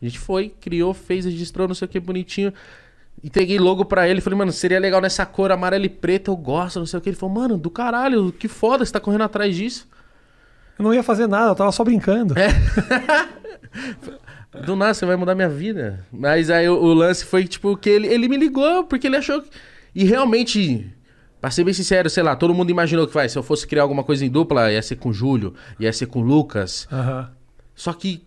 A gente foi, criou, fez, registrou, não sei o que, bonitinho. e peguei logo pra ele, falei, mano, seria legal nessa cor amarelo e preto, eu gosto, não sei o que. Ele falou, mano, do caralho, que foda, você tá correndo atrás disso. Eu não ia fazer nada, eu tava só brincando. É. do nada, você vai mudar minha vida. Mas aí o, o, lance foi, tipo, que ele, ele me ligou, porque ele achou. Que... E realmente, pra ser bem sincero, sei lá, todo mundo imaginou que vai, se eu fosse criar alguma coisa em dupla, ia ser com o Júlio, ia ser com o Lucas. Uhum. Só que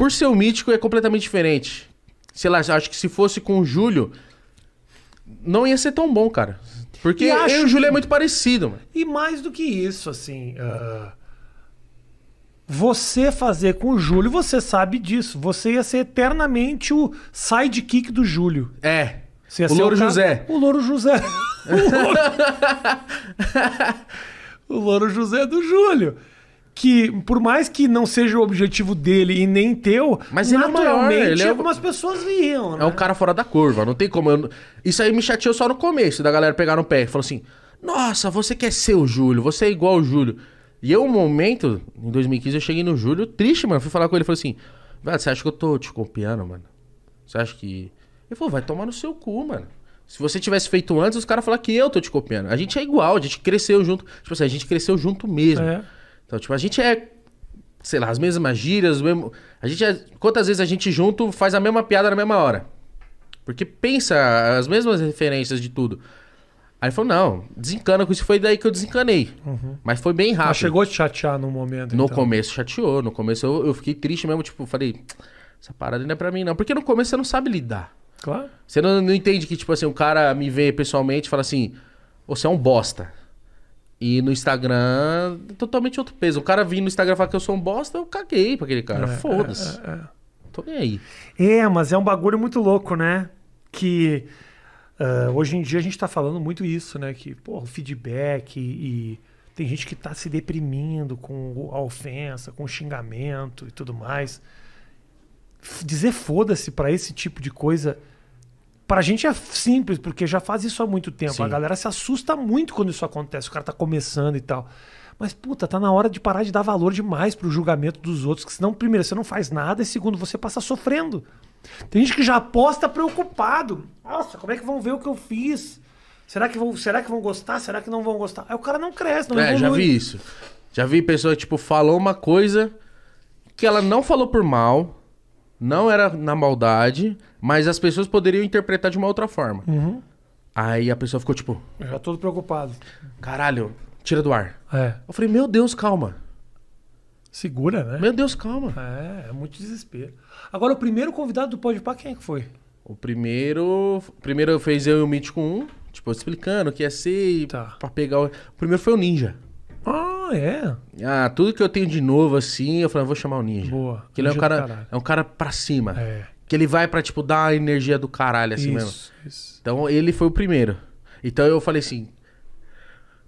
por ser o mítico, é completamente diferente. Sei lá, acho que se fosse com o Júlio, não ia ser tão bom, cara. Porque e acho... eu e o Júlio é muito parecido, mano. E mais do que isso, assim. Uh... Você fazer com o Júlio, você sabe disso. Você ia ser eternamente o sidekick do Júlio. É. o Louro o José. O Louro José. o Louro... o Louro José é do Júlio que, por mais que não seja o objetivo dele e nem teu, Mas é naturalmente ele é maior, ele é... algumas pessoas viam. né? É um né? cara fora da curva, não tem como. Eu... Isso aí me chateou só no começo, da galera pegar no pé e falou assim: Nossa, você quer ser o Júlio, você é igual o Júlio. E eu, um momento, em 2015, eu cheguei no Júlio triste, mano. Fui falar com ele, falou assim, velho, você acha que eu tô te copiando, mano? Você acha que... Ele falou, vai tomar no seu cu, mano. Se você tivesse feito antes, os caras falaram que eu tô te copiando. A gente é igual, a gente cresceu junto. Tipo assim, a gente cresceu junto mesmo. É. Então, tipo, a gente é, sei lá, as mesmas gírias, mesmo. A gente é... Quantas vezes a gente junto faz a mesma piada na mesma hora? Porque pensa as mesmas referências de tudo. Aí ele falou, não, desencana com isso. Foi daí que eu desencanei. Uhum. Mas foi bem rápido. Mas chegou a te chatear no momento, No então. começo chateou. No começo eu, eu fiquei triste mesmo. Tipo, falei, essa parada não é pra mim não. Porque no começo você não sabe lidar. Claro. Você não, não entende que, tipo assim, o cara me vê pessoalmente e fala assim, você é um bosta. E no Instagram, totalmente outro peso. O cara vir no Instagram falar que eu sou um bosta, eu caguei pra aquele cara. É, é, Foda-se. É, é, Tô nem aí. É, mas é um bagulho muito louco, né? Que uh, hoje em dia a gente tá falando muito isso, né? Que, pô, feedback e, e tem gente que tá se deprimindo com a ofensa, com o xingamento e tudo mais. Dizer foda-se para esse tipo de coisa Pra gente é simples, porque já faz isso há muito tempo. Sim. A galera se assusta muito quando isso acontece, o cara tá começando e tal. Mas, puta, tá na hora de parar de dar valor demais pro julgamento dos outros, que senão, primeiro, você não faz nada, e segundo, você passa sofrendo. Tem gente que já aposta preocupado. Nossa, como é que vão ver o que eu fiz? Será que vão, será que vão gostar? Será que não vão gostar? Aí o cara não cresce, não É, evolui. já vi isso. Já vi pessoa, tipo, falou uma coisa que ela não falou por mal, não era na maldade, mas as pessoas poderiam interpretar de uma outra forma. Uhum. Aí a pessoa ficou tipo. Já todo preocupado. Caralho, tira do ar. É. Eu falei, meu Deus, calma. Segura, né? Meu Deus, calma. É, é muito desespero. Agora, o primeiro convidado do Pode Podpah, quem é que foi? O primeiro. Primeiro fez eu e o Mítico 1, tipo, explicando o que ia ser. Tá. Pra pegar o. O primeiro foi o Ninja. Ah! Ah, é? Ah, tudo que eu tenho de novo, assim, eu falei, ah, vou chamar o Ninja. Boa. Que ele é um cara, é um cara pra cima. É. Que ele vai pra, tipo, dar a energia do caralho, assim isso, mesmo. Isso. Então, ele foi o primeiro. Então, eu falei assim...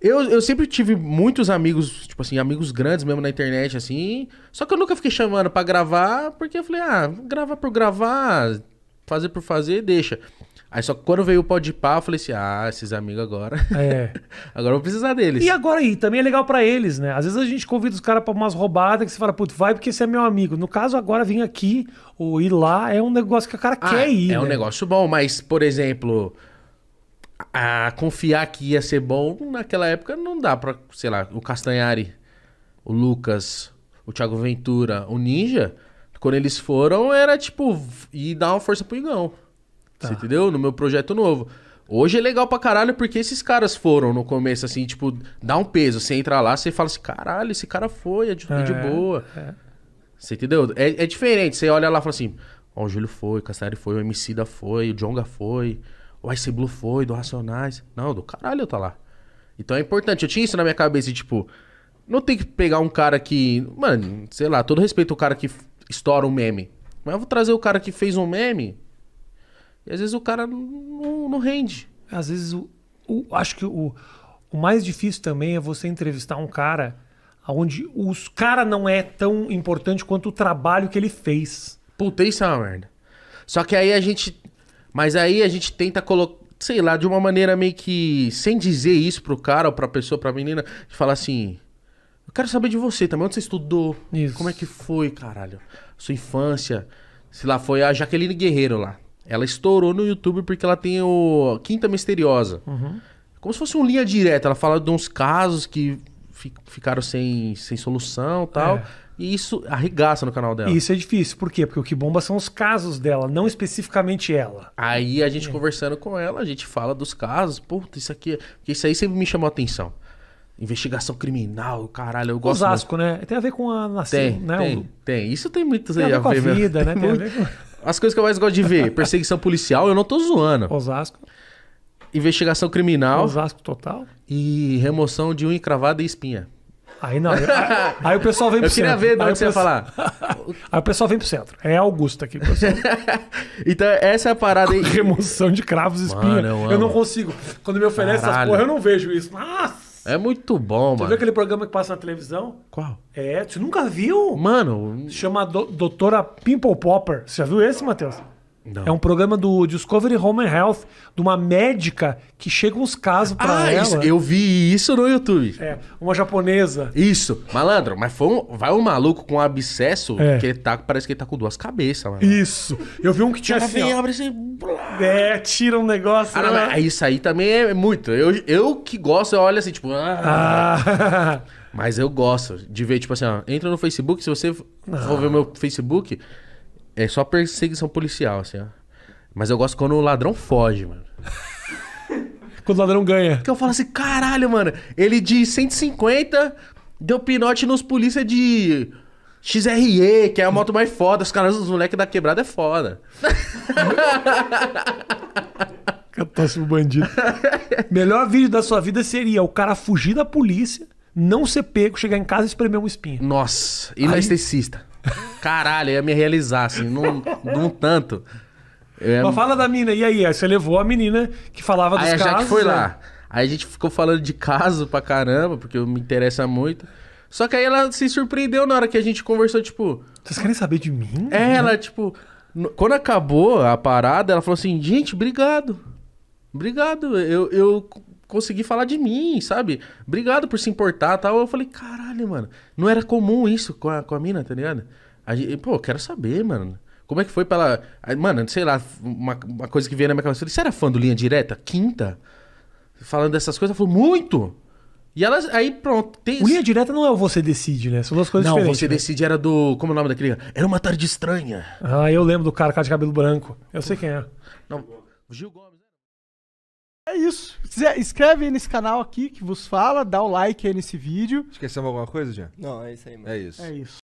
Eu, eu sempre tive muitos amigos, tipo assim, amigos grandes mesmo na internet, assim. Só que eu nunca fiquei chamando pra gravar, porque eu falei, ah, gravar por gravar, fazer por fazer, deixa. Aí só que quando veio o pó de pá, eu falei assim: ah, esses amigos agora. É. agora eu vou precisar deles. E agora aí, também é legal para eles, né? Às vezes a gente convida os caras pra umas roubadas que você fala, putz, vai porque você é meu amigo. No caso, agora vir aqui ou ir lá é um negócio que o cara ah, quer ir. É né? um negócio bom, mas, por exemplo a confiar que ia ser bom, naquela época não dá pra, sei lá, o Castanhari, o Lucas, o Thiago Ventura, o Ninja, quando eles foram era tipo, e dar uma força pro Igão. Tá. Você entendeu? No meu projeto novo. Hoje é legal pra caralho porque esses caras foram no começo, assim, tipo, dá um peso. Você entra lá, você fala assim, caralho, esse cara foi, é de, é, de é, boa. É. Você entendeu? É, é, diferente. Você olha lá e fala assim, ó, oh, o Júlio foi, o Castanheira foi, o MC da foi, o Jonga foi, o Ice Blue foi, do Racionais. Não, do caralho eu tá lá. Então é importante. Eu tinha isso na minha cabeça, e, tipo, não tem que pegar um cara que. Mano, sei lá, todo respeito o cara que estoura um meme. Mas eu vou trazer o cara que fez um meme e às vezes o cara não, não rende. Às vezes, o, o, acho que o, o mais difícil também é você entrevistar um cara onde os cara não é tão importante quanto o trabalho que ele fez. Puta, isso é uma merda. Só que aí a gente. Mas aí a gente tenta colocar. Sei lá, de uma maneira meio que. Sem dizer isso pro cara ou pra pessoa, pra menina, de falar assim. Eu quero saber de você também. Onde você estudou? Isso. Como é que foi, caralho? Sua infância. Sei lá, foi a Jaqueline Guerreiro lá. Ela estourou no YouTube porque ela tem o Quinta Misteriosa. Uhum. Como se fosse um linha direta. Ela fala de uns casos que ficaram sem, sem solução tal. É. E isso arregaça no canal dela. Isso é difícil. Por quê? Porque o que bomba são os casos dela, não especificamente ela. Aí a gente é. conversando com ela, a gente fala dos casos. Puta, isso aqui. Porque isso aí sempre me chamou a atenção. Investigação criminal, caralho, eu gosto. Osasco, né? Tem a ver com a nascimento, né? Tem, tem. Isso tem muito tem a ver, a ver com a vida, né? Tem, tem a ver com... As coisas que eu mais gosto de ver: perseguição policial, eu não tô zoando. Osasco. Investigação criminal. Osasco total. E remoção de unha cravada e espinha. Aí não. Aí, aí, o pessoal vem pro centro. Eu queria ver do que você ia falar. aí o pessoal vem pro centro. É Augusto aqui, então, essa é a parada aí. Remoção de cravos e espinha. Mano, eu, eu, não consigo. Quando me oferece Caralho. essas porra, eu não vejo isso. Nossa! É muito bom, Você mano. Você viu aquele programa que passa na televisão? Qual? É, você nunca viu? Mano. Chama Doutora Pimple Popper. Você já viu esse, Matheus? Não. É um programa do Discovery Home and Health, de uma médica que chega uns casos para ah, ela. Isso, eu vi isso no YouTube. É, uma japonesa. Isso, malandro, mas foi um, vai um maluco com um abscesso é. que ele tá, parece que ele tá com duas cabeças, mano. Isso. Eu vi um que tinha assim, vem, abre assim, é, tira um negócio. Ah, não, né? isso aí também é muito. Eu, eu que gosto, eu olho assim, tipo, ah. ah. Mas eu gosto de ver, tipo assim, ó, entra no Facebook, se você for ver ah. meu Facebook, é só perseguição policial, assim, ó. Mas eu gosto quando o ladrão foge, mano. quando o ladrão ganha. Que eu falo assim, caralho, mano. Ele de 150 deu pinote nos polícia de XRE, que é a moto mais foda. Os caras, os moleques da quebrada é foda. Catócio bandido. Melhor vídeo da sua vida seria o cara fugir da polícia, não ser pego, chegar em casa e espremer um espinho. Nossa, e Aí... anestesista caralho, ia me realizar, assim, num, num tanto. Eu... É, Mas fala da mina, e aí? Aí você levou a menina que falava dos aí, casos. Aí a gente foi né? lá. Aí a gente ficou falando de caso pra caramba, porque me interessa muito. Só que aí ela se surpreendeu na hora que a gente conversou, tipo... Vocês querem saber de mim? É, ela, tipo... Quando acabou a parada, ela falou assim, gente, obrigado. Obrigado, eu, eu consegui falar de mim, sabe? Obrigado por se importar tal. Eu falei, caralho, mano. Não era comum isso com a, com a mina, tá ligado? Gente, pô, quero saber, mano. Como é que foi pra ela. Mano, sei lá, uma, uma coisa que veio na minha cabeça. você era fã do Linha Direta? Quinta? Falando dessas coisas, ela falou, muito! E elas. Aí pronto. Tem... O Linha Direta não é o Você Decide, né? São duas coisas não, diferentes. Não, Você né? Decide era do. Como é o nome daquele? Era uma tarde estranha. Ah, eu lembro do cara, cara de cabelo branco. Eu Uf. sei quem é. Não, Gil Gomes. É isso. Se inscreve aí nesse canal aqui que vos fala, dá o like aí nesse vídeo. esqueceu alguma coisa, Jean? Não, é isso aí, mano. É isso. É isso.